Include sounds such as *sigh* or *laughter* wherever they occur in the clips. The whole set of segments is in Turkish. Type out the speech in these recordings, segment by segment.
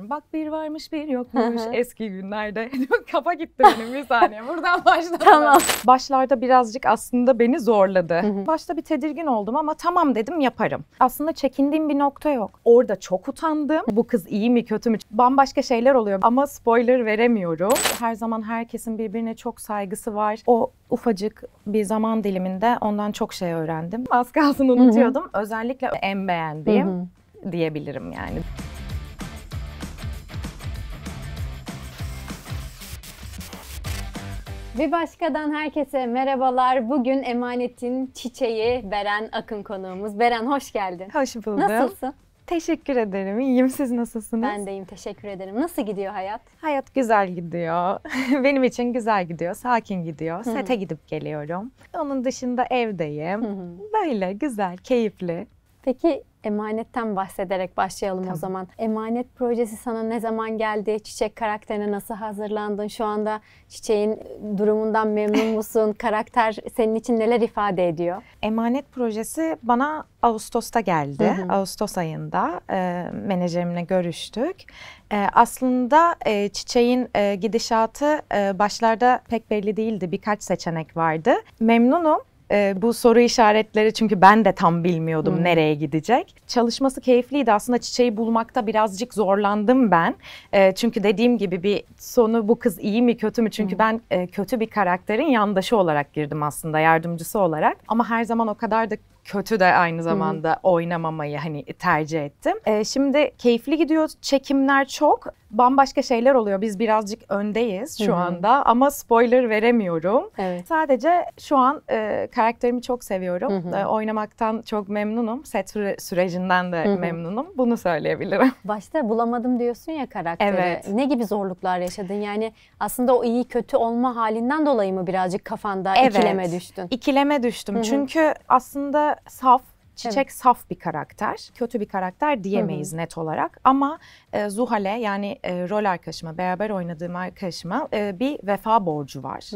Bak bir varmış bir yokmuş eski günlerde. *laughs* Kafa gitti benim bir saniye. Buradan *laughs* başladım. Tamam. Başlarda birazcık aslında beni zorladı. Başta bir tedirgin oldum ama tamam dedim yaparım. Aslında çekindiğim bir nokta yok. Orada çok utandım. Bu kız iyi mi kötü mü? Bambaşka şeyler oluyor ama spoiler veremiyorum. Her zaman herkesin birbirine çok saygısı var. O ufacık bir zaman diliminde ondan çok şey öğrendim. Az kalsın unutuyordum. Özellikle en beğendiğim diyebilirim yani. Bir başkadan herkese merhabalar. Bugün emanetin çiçeği Beren Akın konuğumuz. Beren hoş geldin. Hoş buldum. Nasılsın? Teşekkür ederim. İyiyim. Siz nasılsınız? Ben deyim. Teşekkür ederim. Nasıl gidiyor hayat? Hayat güzel gidiyor. *laughs* Benim için güzel gidiyor. Sakin gidiyor. Hı Sete gidip geliyorum. Onun dışında evdeyim. Böyle güzel, keyifli. Peki emanetten bahsederek başlayalım tamam. o zaman. Emanet projesi sana ne zaman geldi? Çiçek karakterine nasıl hazırlandın? Şu anda çiçeğin durumundan memnun *laughs* musun? Karakter senin için neler ifade ediyor? Emanet projesi bana Ağustos'ta geldi. Hı hı. Ağustos ayında e, menajerimle görüştük. E, aslında e, çiçeğin e, gidişatı e, başlarda pek belli değildi. Birkaç seçenek vardı. Memnunum e, bu soru işaretleri çünkü ben de tam bilmiyordum hmm. nereye gidecek. Çalışması keyifliydi aslında çiçeği bulmakta birazcık zorlandım ben. E, çünkü dediğim gibi bir sonu bu kız iyi mi kötü mü? Çünkü hmm. ben e, kötü bir karakterin yandaşı olarak girdim aslında yardımcısı olarak. Ama her zaman o kadar da kötü de aynı zamanda Hı. oynamamayı hani tercih ettim. Ee, şimdi keyifli gidiyor. Çekimler çok. Bambaşka şeyler oluyor. Biz birazcık öndeyiz şu Hı. anda ama spoiler veremiyorum. Evet. Sadece şu an e, karakterimi çok seviyorum. Hı. E, oynamaktan çok memnunum. Set sürecinden de Hı. memnunum. Bunu söyleyebilirim. *laughs* Başta bulamadım diyorsun ya karakteri. Evet. Ne gibi zorluklar yaşadın? Yani aslında o iyi kötü olma halinden dolayı mı birazcık kafanda evet. ikileme düştün? İkileme düştüm. Hı. Çünkü aslında Burada saf, Çiçek evet. saf bir karakter. Kötü bir karakter diyemeyiz Hı-hı. net olarak. Ama e, Zuhal'e yani e, rol arkadaşıma, beraber oynadığım arkadaşıma e, bir vefa borcu var.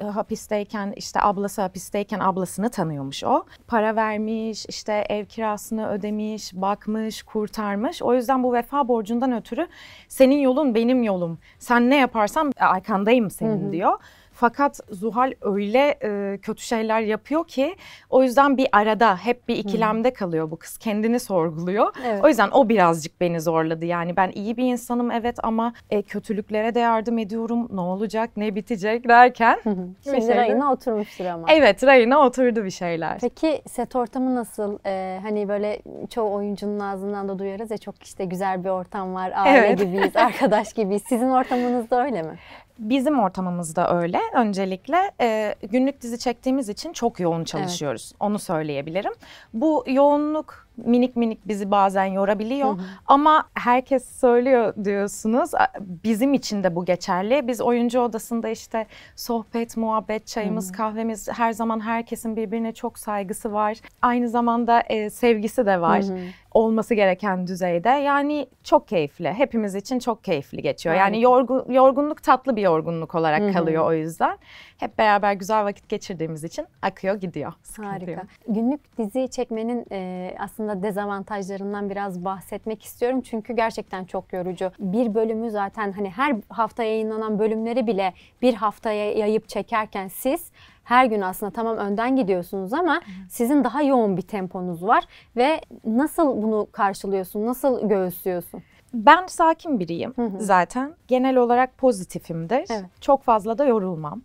E, hapisteyken işte ablası hapisteyken ablasını tanıyormuş o. Para vermiş, işte ev kirasını ödemiş, bakmış, kurtarmış. O yüzden bu vefa borcundan ötürü senin yolun benim yolum. Sen ne yaparsan e, arkandayım senin Hı-hı. diyor. Fakat Zuhal öyle e, kötü şeyler yapıyor ki o yüzden bir arada hep bir ikilemde kalıyor bu kız. Kendini sorguluyor. Evet. O yüzden o birazcık beni zorladı. Yani ben iyi bir insanım evet ama e, kötülüklere de yardım ediyorum. Ne olacak, ne bitecek derken. Hı hı. Şimdi şeyler... rayına oturmuştur ama. Evet rayına oturdu bir şeyler. Peki set ortamı nasıl? Ee, hani böyle çoğu oyuncunun ağzından da duyarız ya çok işte güzel bir ortam var. Aile evet. gibiyiz, arkadaş gibiyiz. Sizin ortamınızda öyle mi? Bizim ortamımızda öyle. Öncelikle e, günlük dizi çektiğimiz için çok yoğun çalışıyoruz. Evet. Onu söyleyebilirim. Bu yoğunluk minik minik bizi bazen yorabiliyor. Hı hı. Ama herkes söylüyor diyorsunuz. Bizim için de bu geçerli. Biz oyuncu odasında işte sohbet, muhabbet, çayımız, hı kahvemiz her zaman herkesin birbirine çok saygısı var. Aynı zamanda e, sevgisi de var. Hı hı olması gereken düzeyde. Yani çok keyifli. Hepimiz için çok keyifli geçiyor. Aynen. Yani yorgun, yorgunluk tatlı bir yorgunluk olarak Hı-hı. kalıyor o yüzden. Hep beraber güzel vakit geçirdiğimiz için akıyor gidiyor. Harika. Yok. Günlük dizi çekmenin e, aslında dezavantajlarından biraz bahsetmek istiyorum. Çünkü gerçekten çok yorucu. Bir bölümü zaten hani her hafta yayınlanan bölümleri bile bir haftaya yayıp çekerken siz her gün aslında tamam önden gidiyorsunuz ama sizin daha yoğun bir temponuz var ve nasıl bunu karşılıyorsun? Nasıl göğüslüyorsun? Ben sakin biriyim hı hı. zaten. Genel olarak pozitifimdir. Evet. Çok fazla da yorulmam.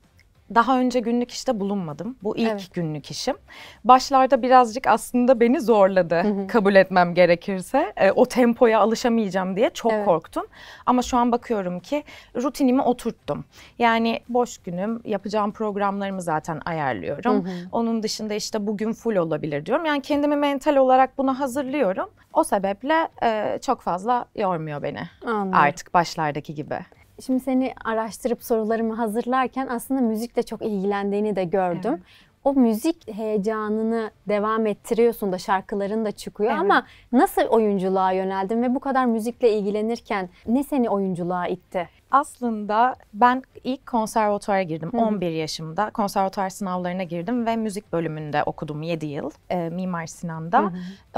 Daha önce günlük işte bulunmadım. Bu ilk evet. günlük işim. Başlarda birazcık aslında beni zorladı hı hı. kabul etmem gerekirse. E, o tempoya alışamayacağım diye çok evet. korktum. Ama şu an bakıyorum ki rutinimi oturttum. Yani boş günüm, yapacağım programlarımı zaten ayarlıyorum. Hı hı. Onun dışında işte bugün full olabilir diyorum. Yani kendimi mental olarak buna hazırlıyorum. O sebeple e, çok fazla yormuyor beni. Anladım. Artık başlardaki gibi. Şimdi seni araştırıp sorularımı hazırlarken aslında müzikle çok ilgilendiğini de gördüm. Evet. O müzik heyecanını devam ettiriyorsun da şarkıların da çıkıyor evet. ama nasıl oyunculuğa yöneldin ve bu kadar müzikle ilgilenirken ne seni oyunculuğa itti? aslında ben ilk konservatuara girdim Hı. 11 yaşımda. Konservatuar sınavlarına girdim ve müzik bölümünde okudum 7 yıl e, Mimar Sinan'da. Hı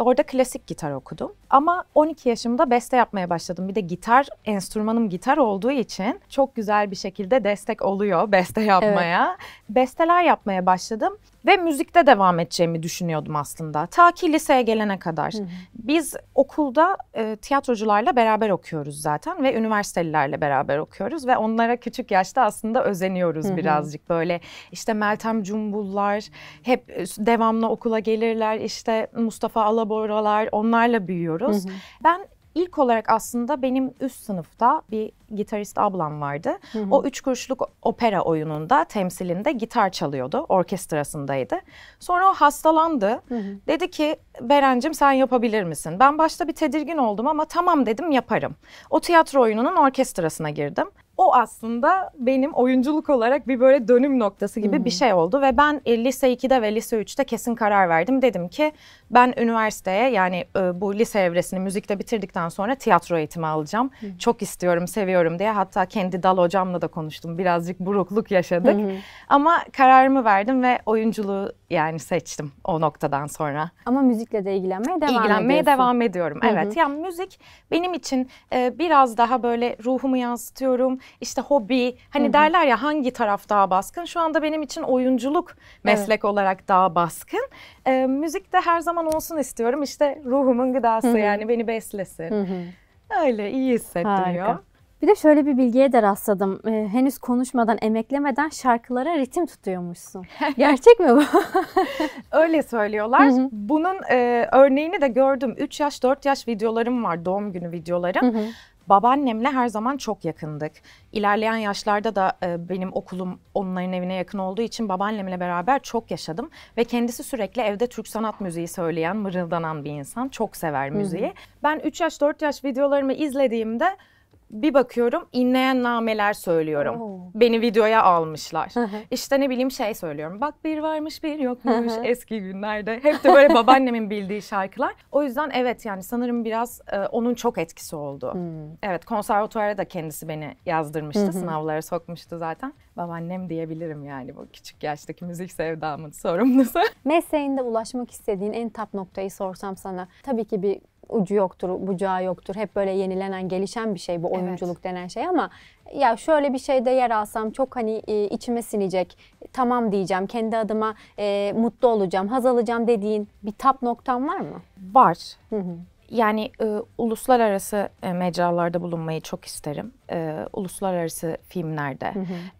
Orada klasik gitar okudum. Ama 12 yaşımda beste yapmaya başladım. Bir de gitar, enstrümanım gitar olduğu için çok güzel bir şekilde destek oluyor beste yapmaya. Evet. Besteler yapmaya başladım. Ve müzikte devam edeceğimi düşünüyordum aslında. Ta ki liseye gelene kadar. Hı hı. Biz okulda e, tiyatrocularla beraber okuyoruz zaten ve üniversitelilerle beraber okuyoruz ve onlara küçük yaşta aslında özeniyoruz hı hı. birazcık. Böyle İşte Meltem Cumbullar hep e, devamlı okula gelirler. İşte Mustafa Alaboralar onlarla büyüyoruz. Hı hı. Ben İlk olarak aslında benim üst sınıfta bir gitarist ablam vardı. Hı hı. O üç kuruşluk opera oyununda temsilinde gitar çalıyordu. Orkestrasındaydı. Sonra o hastalandı. Hı hı. Dedi ki Berencim sen yapabilir misin? Ben başta bir tedirgin oldum ama tamam dedim yaparım. O tiyatro oyununun orkestrasına girdim o aslında benim oyunculuk olarak bir böyle dönüm noktası gibi hı bir şey oldu ve ben e, lise 2'de ve lise 3'te kesin karar verdim. Dedim ki ben üniversiteye yani e, bu lise evresini müzikte bitirdikten sonra tiyatro eğitimi alacağım. hı Çok istiyorum, seviyorum diye hatta kendi dal hocamla da konuştum. Birazcık burukluk yaşadık. hı Ama kararımı verdim ve oyunculuğu yani seçtim o noktadan sonra. Ama müzikle de ilgilenmeye devam İlgilenmeye ediyorsun. devam ediyorum. Hı-hı. Evet. Yani müzik benim için e, biraz daha böyle ruhumu yansıtıyorum işte hobi hani Hı-hı. derler ya hangi taraf daha baskın? Şu anda benim için oyunculuk meslek evet. olarak daha baskın. E, müzik de her zaman olsun istiyorum. İşte ruhumun gıdası Hı-hı. yani beni beslesin. Hı-hı. Öyle iyi hissettiriyor. Harika. Bir de şöyle bir bilgiye de rastladım. Ee, henüz konuşmadan, emeklemeden şarkılara ritim tutuyormuşsun. *laughs* Gerçek mi bu? *laughs* Öyle söylüyorlar. Hı hı. Bunun e, örneğini de gördüm. 3 yaş, 4 yaş videolarım var, doğum günü videolarım. Hı hı. Babaannemle her zaman çok yakındık. İlerleyen yaşlarda da e, benim okulum onların evine yakın olduğu için babaannemle beraber çok yaşadım. Ve kendisi sürekli evde Türk sanat müziği söyleyen, mırıldanan bir insan. Çok sever müziği. Hı hı. Ben 3 yaş 4 yaş videolarımı izlediğimde bir bakıyorum inleyen nameler söylüyorum. Oo. Beni videoya almışlar. işte ne bileyim şey söylüyorum. Bak bir varmış bir yokmuş eski günlerde. Hep de böyle babaannemin bildiği şarkılar. O yüzden evet yani sanırım biraz e, onun çok etkisi oldu. Hmm. Evet konservatuara da kendisi beni yazdırmıştı. sınavlara sokmuştu zaten. Babaannem diyebilirim yani bu küçük yaştaki müzik sevdamın sorumlusu. Mesleğinde ulaşmak istediğin en tap noktayı sorsam sana. Tabii ki bir ucu yoktur, bucağı yoktur. Hep böyle yenilenen, gelişen bir şey bu oyunculuk evet. denen şey ama ya şöyle bir şeyde yer alsam çok hani e, içime sinecek, tamam diyeceğim, kendi adıma e, mutlu olacağım, haz alacağım dediğin bir tap noktan var mı? Var. Yani e, uluslararası e, mecralarda bulunmayı çok isterim. E, uluslararası filmlerde.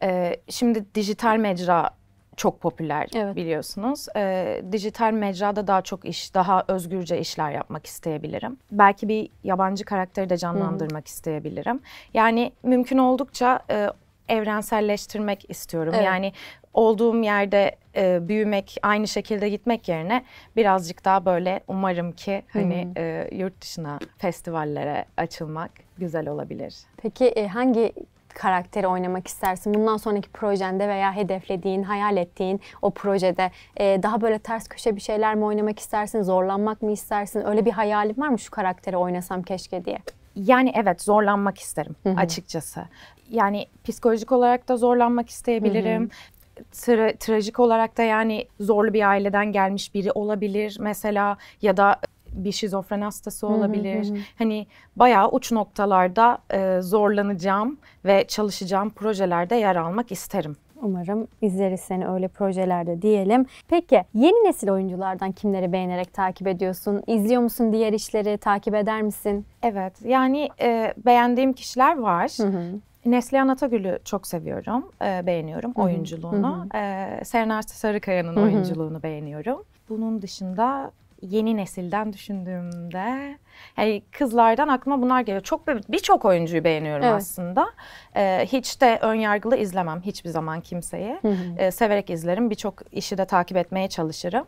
E, şimdi dijital mecra çok popüler evet. biliyorsunuz. E, dijital mecrada daha çok iş, daha özgürce işler yapmak isteyebilirim. Belki bir yabancı karakteri de canlandırmak hı isteyebilirim. Yani mümkün oldukça e, evrenselleştirmek istiyorum. Evet. Yani olduğum yerde e, büyümek, aynı şekilde gitmek yerine birazcık daha böyle umarım ki hani e, yurt dışına, festivallere açılmak güzel olabilir. Peki e, hangi karakteri oynamak istersin? Bundan sonraki projende veya hedeflediğin, hayal ettiğin o projede e, daha böyle ters köşe bir şeyler mi oynamak istersin? Zorlanmak mı istersin? Öyle bir hayalin var mı şu karakteri oynasam keşke diye? Yani evet zorlanmak isterim Hı-hı. açıkçası. Yani psikolojik olarak da zorlanmak isteyebilirim. Hı-hı tra- trajik olarak da yani zorlu bir aileden gelmiş biri olabilir mesela ya da bir şizofren hastası olabilir. Hı hı hı. Hani bayağı uç noktalarda e, zorlanacağım ve çalışacağım projelerde yer almak isterim. Umarım izleriz seni öyle projelerde diyelim. Peki yeni nesil oyunculardan kimleri beğenerek takip ediyorsun? İzliyor musun diğer işleri? Takip eder misin? Evet yani e, beğendiğim kişiler var. Hı hı. Neslihan Atagül'ü çok seviyorum, e, beğeniyorum Hı-hı. oyunculuğunu. Hı-hı. E, Serenay Sarıkaya'nın Hı-hı. oyunculuğunu beğeniyorum. Bunun dışında yeni nesilden düşündüğümde yani kızlardan aklıma bunlar geliyor. Çok birçok oyuncuyu beğeniyorum evet. aslında. Ee, hiç de ön yargılı izlemem hiçbir zaman kimseyi. Hı hı. Ee, severek izlerim. Birçok işi de takip etmeye çalışırım.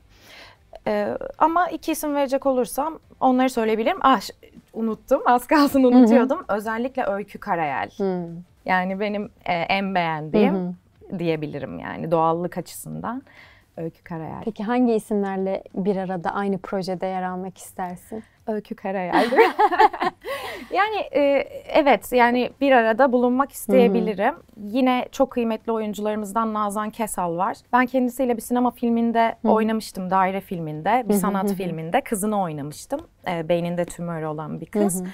Ee, ama iki isim verecek olursam onları söyleyebilirim. Ah unuttum. Az kalsın unutuyordum. Hı hı. Özellikle Öykü Karayel. Hı. Yani benim e, en beğendiğim hı hı. diyebilirim yani doğallık açısından. Öykü Karayel. Peki hangi isimlerle bir arada aynı projede yer almak istersin? Öykü Karayel. *laughs* yani e, evet yani bir arada bulunmak isteyebilirim. Hı-hı. Yine çok kıymetli oyuncularımızdan Nazan Kesal var. Ben kendisiyle bir sinema filminde Hı-hı. oynamıştım. Daire filminde, bir sanat Hı-hı. filminde kızını oynamıştım. E, beyninde tümör olan bir kız. Hı-hı.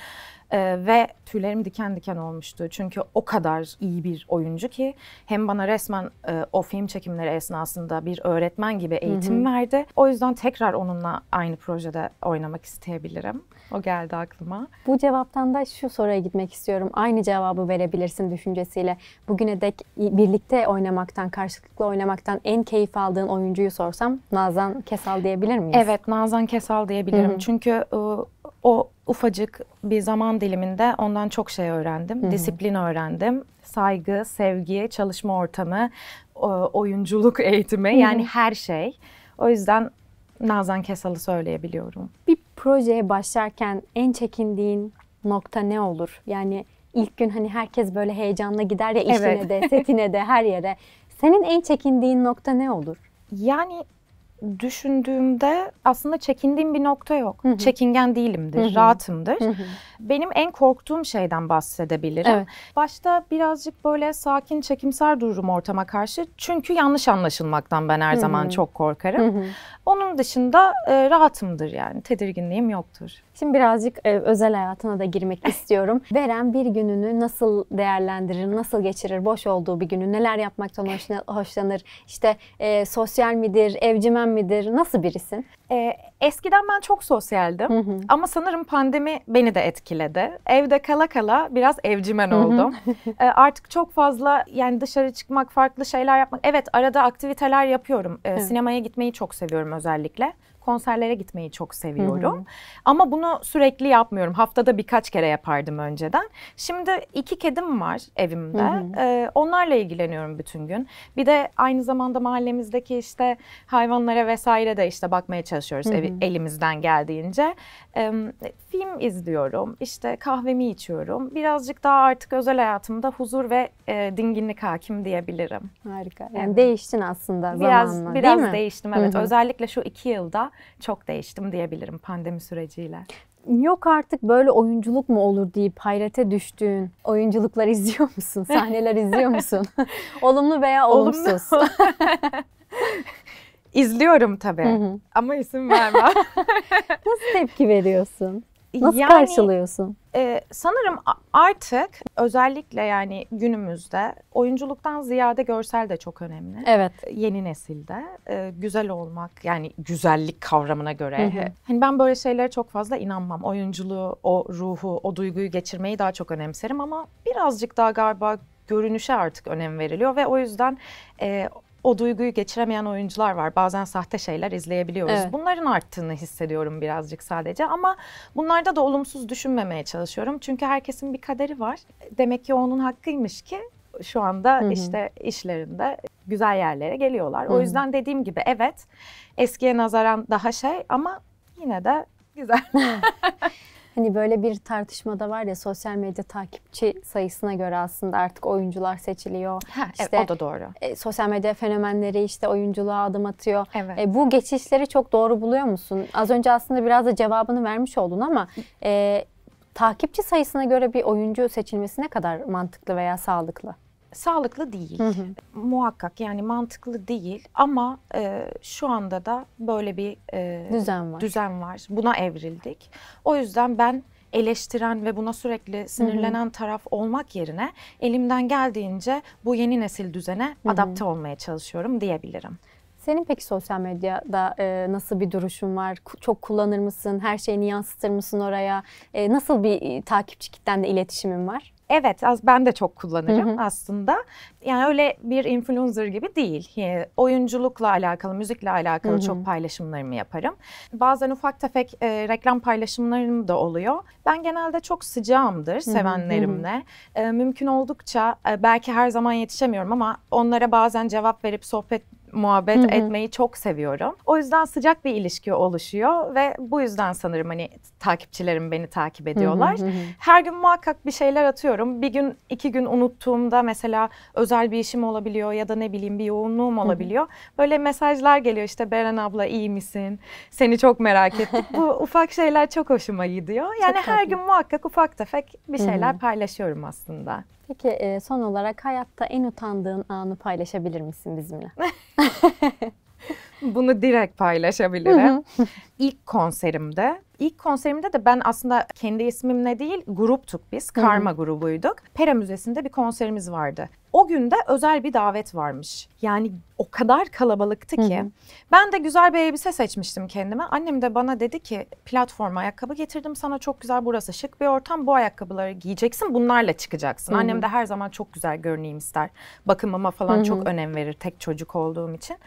Ee, ve tüylerim diken diken olmuştu. Çünkü o kadar iyi bir oyuncu ki hem bana resmen e, o film çekimleri esnasında bir öğretmen gibi eğitim hı hı. verdi. O yüzden tekrar onunla aynı projede oynamak isteyebilirim. O geldi aklıma. Bu cevaptan da şu soruya gitmek istiyorum. Aynı cevabı verebilirsin düşüncesiyle. Bugüne dek birlikte oynamaktan, karşılıklı oynamaktan en keyif aldığın oyuncuyu sorsam Nazan Kesal diyebilir miyiz? Evet, Nazan Kesal diyebilirim. Hı hı. Çünkü e, o ufacık bir zaman diliminde ondan çok şey öğrendim. Hı-hı. Disiplin öğrendim. Saygı, sevgi, çalışma ortamı, oyunculuk eğitimi Hı-hı. yani her şey. O yüzden Nazan Kesal'ı söyleyebiliyorum. Bir projeye başlarken en çekindiğin nokta ne olur? Yani ilk gün hani herkes böyle heyecanla gider ya işine evet. de, setine de, her yere. Senin en çekindiğin nokta ne olur? Yani düşündüğümde aslında çekindiğim bir nokta yok. Hı hı. Çekingen değilimdir, hı hı. rahatımdır. Hı hı. Benim en korktuğum şeyden bahsedebilirim. Evet. Başta birazcık böyle sakin, çekimser dururum ortama karşı. Çünkü yanlış anlaşılmaktan ben her hı hı. zaman çok korkarım. Hı hı. Onun dışında e, rahatımdır yani. Tedirginliğim yoktur. Şimdi birazcık e, özel hayatına da girmek *laughs* istiyorum. Veren bir gününü nasıl değerlendirir, nasıl geçirir, boş olduğu bir günü, neler yapmaktan hoşlanır, İşte e, sosyal midir, evcimen midir, nasıl birisin? E, eskiden ben çok sosyaldim hı hı. ama sanırım pandemi beni de etkiledi. Evde kala kala biraz evcimen oldum. Hı hı. e, artık çok fazla yani dışarı çıkmak, farklı şeyler yapmak. Evet arada aktiviteler yapıyorum. E, sinemaya gitmeyi çok seviyorum özellikle konserlere gitmeyi çok seviyorum. Hı hı. Ama bunu sürekli yapmıyorum. Haftada birkaç kere yapardım önceden. Şimdi iki kedim var evimde. Hı hı. Ee, onlarla ilgileniyorum bütün gün. Bir de aynı zamanda mahallemizdeki işte hayvanlara vesaire de işte bakmaya çalışıyoruz hı hı. Ev, elimizden geldiğince. Ee, film izliyorum. İşte kahvemi içiyorum. Birazcık daha artık özel hayatımda huzur ve e, dinginlik hakim diyebilirim. Harika. Yani değiştin aslında biraz, zamanla biraz değil mi? Biraz değiştim evet. Hı hı. Özellikle şu iki yılda çok değiştim diyebilirim pandemi süreciyle. Yok artık böyle oyunculuk mu olur deyip hayrete düştüğün oyunculuklar izliyor musun? *laughs* Sahneler izliyor musun? *laughs* Olumlu veya olumsuz. *laughs* İzliyorum tabii hı hı. ama isim vermem. Nasıl tepki veriyorsun? Nasıl yani, karşılıyorsun? E, sanırım artık özellikle yani günümüzde oyunculuktan ziyade görsel de çok önemli. Evet. Yeni nesilde e, güzel olmak yani güzellik kavramına göre. Hı hı. Hani ben böyle şeylere çok fazla inanmam. Oyunculuğu, o ruhu, o duyguyu geçirmeyi daha çok önemserim ama birazcık daha galiba görünüşe artık önem veriliyor ve o yüzden e, o duyguyu geçiremeyen oyuncular var. Bazen sahte şeyler izleyebiliyoruz. Evet. Bunların arttığını hissediyorum birazcık sadece ama bunlarda da olumsuz düşünmemeye çalışıyorum. Çünkü herkesin bir kaderi var. Demek ki onun hakkıymış ki şu anda Hı-hı. işte işlerinde güzel yerlere geliyorlar. Hı-hı. O yüzden dediğim gibi evet eskiye nazaran daha şey ama yine de güzel. *laughs* Hani böyle bir tartışma da var ya sosyal medya takipçi sayısına göre aslında artık oyuncular seçiliyor. Ha, işte, evet, o da doğru. E, sosyal medya fenomenleri işte oyunculuğa adım atıyor. Evet. E, bu geçişleri çok doğru buluyor musun? Az önce aslında biraz da cevabını vermiş oldun ama e, takipçi sayısına göre bir oyuncu seçilmesi ne kadar mantıklı veya sağlıklı? sağlıklı değil. Hı hı. Muhakkak yani mantıklı değil ama e, şu anda da böyle bir e, düzen var. Düzen var. Buna evrildik. O yüzden ben eleştiren ve buna sürekli sinirlenen hı hı. taraf olmak yerine elimden geldiğince bu yeni nesil düzene hı hı. adapte olmaya çalışıyorum diyebilirim. Senin peki sosyal medyada e, nasıl bir duruşun var? Çok kullanır mısın? Her şeyini yansıtır mısın oraya? E, nasıl bir takipçi kitlenle iletişimin var? Evet az ben de çok kullanırım hı hı. aslında. Yani öyle bir influencer gibi değil. Yani oyunculukla alakalı, müzikle alakalı hı hı. çok paylaşımlarımı yaparım. Bazen ufak tefek e, reklam paylaşımlarım da oluyor. Ben genelde çok sıcağımdır sevenlerimle. Hı hı. E, mümkün oldukça e, belki her zaman yetişemiyorum ama onlara bazen cevap verip sohbet muhabbet Hı-hı. etmeyi çok seviyorum. O yüzden sıcak bir ilişki oluşuyor ve bu yüzden sanırım hani takipçilerim beni takip ediyorlar. Hı-hı. Her gün muhakkak bir şeyler atıyorum. Bir gün iki gün unuttuğumda mesela özel bir işim olabiliyor ya da ne bileyim bir yoğunluğum olabiliyor. Hı-hı. Böyle mesajlar geliyor işte Beren abla iyi misin? Seni çok merak ettik. bu *laughs* ufak şeyler çok hoşuma gidiyor. Yani her gün muhakkak ufak tefek bir şeyler Hı-hı. paylaşıyorum aslında. Peki e, son olarak hayatta en utandığın anı paylaşabilir misin bizimle? *laughs* *laughs* Bunu direkt paylaşabilirim. İlk konserimde İlk konserimde de ben aslında kendi ismimle değil gruptuk biz. Karma Hı. grubuyduk. Pera Müzesi'nde bir konserimiz vardı. O günde özel bir davet varmış. Yani o kadar kalabalıktı ki. Hı hı. Ben de güzel bir elbise seçmiştim kendime. Annem de bana dedi ki platforma ayakkabı getirdim sana çok güzel burası şık bir ortam. Bu ayakkabıları giyeceksin bunlarla çıkacaksın. Hı hı. Annem de her zaman çok güzel görüneyim ister. Bakımıma falan hı hı. çok önem verir tek çocuk olduğum için.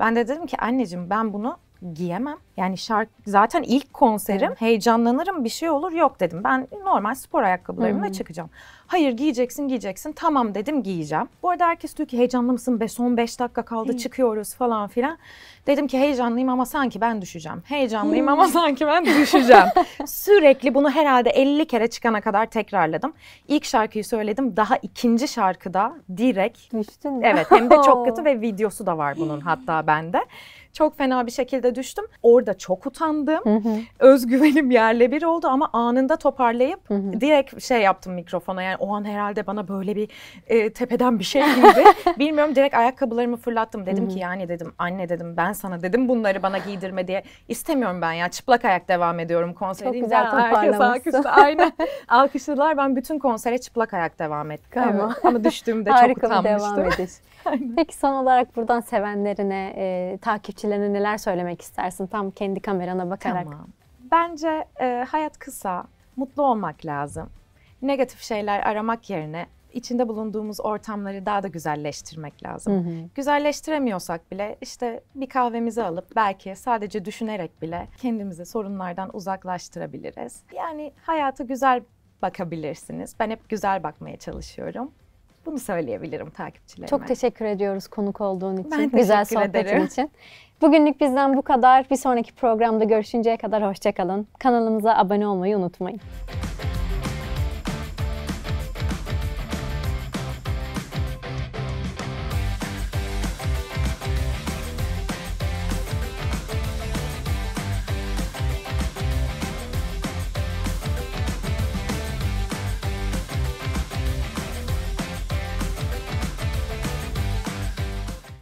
Ben de dedim ki anneciğim ben bunu giyemem. Yani şarkı zaten ilk konserim evet. heyecanlanırım bir şey olur yok dedim. Ben normal spor ayakkabılarımla Hı-hı. Hmm. çıkacağım. Hayır giyeceksin giyeceksin tamam dedim giyeceğim. Bu arada herkes diyor ki heyecanlı mısın Be, son 5 dakika kaldı Hı-hı. çıkıyoruz falan filan. Dedim ki heyecanlıyım ama sanki ben düşeceğim. Heyecanlıyım ama hmm. sanki ben düşeceğim. *laughs* Sürekli bunu herhalde 50 kere çıkana kadar tekrarladım. İlk şarkıyı söyledim. Daha ikinci şarkıda direkt. Düştün. Evet hem de çok kötü *laughs* ve videosu da var bunun hatta bende. Çok fena bir şekilde düştüm. Orada çok utandım. Özgüvenim yerle bir oldu ama anında toparlayıp hı direkt şey yaptım mikrofona. Yani o an herhalde bana böyle bir e, tepeden bir şey gibi. *laughs* Bilmiyorum direkt ayakkabılarımı fırlattım. Dedim ki yani dedim anne dedim ben sana dedim bunları bana giydirme diye. İstemiyorum ben ya çıplak ayak devam ediyorum konsere. Çok deyince güzel herkes *laughs* alkışladı. Aynen alkışladılar ben bütün konsere çıplak ayak devam ettim. Ama, evet. ama düştüğümde *laughs* çok utanmıştım. devam ediş. *laughs* Peki son olarak buradan sevenlerine, e, takipçilerine neler söylemek istersin? Tam kendi kamerana bakarak. Tamam. Bence e, hayat kısa, mutlu olmak lazım. Negatif şeyler aramak yerine içinde bulunduğumuz ortamları daha da güzelleştirmek lazım. Hı hı. Güzelleştiremiyorsak bile işte bir kahvemizi alıp belki sadece düşünerek bile kendimizi sorunlardan uzaklaştırabiliriz. Yani hayata güzel bakabilirsiniz. Ben hep güzel bakmaya çalışıyorum. Bunu söyleyebilirim takipçilerime. Çok teşekkür ediyoruz konuk olduğun için, ben güzel sohbetin ederim. için. Bugünlük bizden bu kadar. Bir sonraki programda görüşünceye kadar hoşçakalın. Kanalımıza abone olmayı unutmayın.